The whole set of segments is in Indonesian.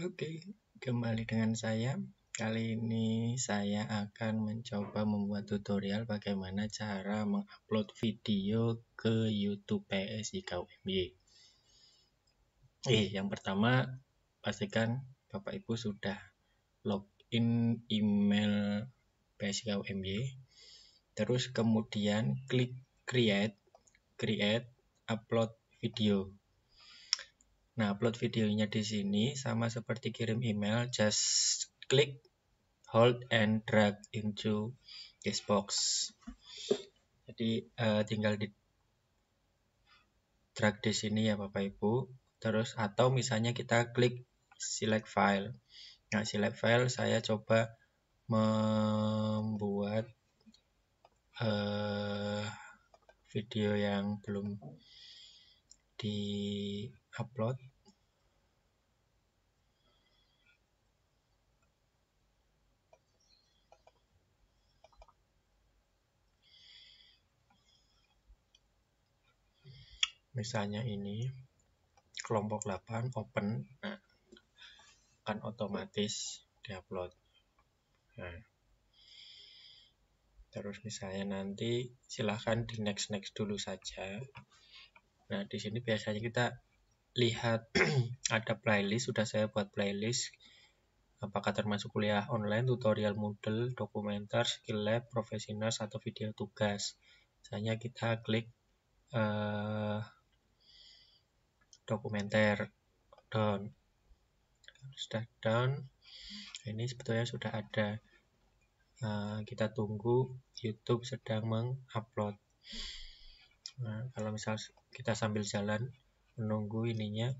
Oke, kembali dengan saya. Kali ini saya akan mencoba membuat tutorial bagaimana cara mengupload video ke YouTube PSI KUMY. Eh, yang pertama pastikan Bapak Ibu sudah login email PSI KUMY. Terus kemudian klik create, create upload video. Nah, upload videonya di sini sama seperti kirim email, just click hold and drag into this box. Jadi uh, tinggal di drag di sini ya Bapak Ibu. Terus atau misalnya kita klik select file. Nah, select file saya coba membuat uh, video yang belum di upload misalnya ini kelompok 8 open nah, akan otomatis diupload nah. terus misalnya nanti silahkan di next next dulu saja Nah, di sini biasanya kita lihat ada playlist, sudah saya buat playlist apakah termasuk kuliah online, tutorial model dokumenter, skill lab, profesional, atau video tugas. Misalnya kita klik uh, dokumenter down. Sudah down. Ini sebetulnya sudah ada. Uh, kita tunggu YouTube sedang mengupload nah, kalau misal kita sambil jalan menunggu ininya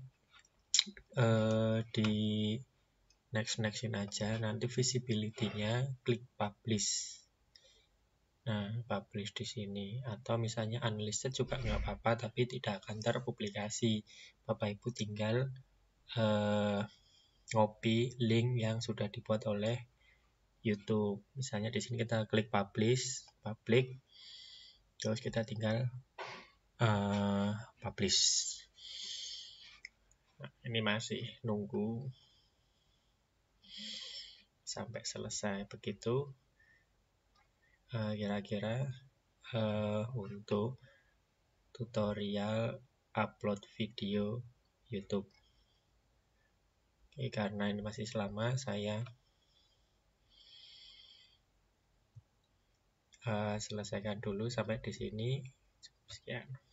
eh, di next nextin aja nanti visibility-nya klik publish nah publish di sini atau misalnya unlisted juga nggak apa-apa tapi tidak akan terpublikasi bapak ibu tinggal eh, ngopi link yang sudah dibuat oleh YouTube misalnya di sini kita klik publish public terus kita tinggal Eh, publish. Nah, ini masih nunggu sampai selesai begitu. Eh, kira-kira uh, uh, untuk tutorial upload video YouTube. Oke, karena ini masih selama saya uh, selesaikan dulu sampai di sini. scan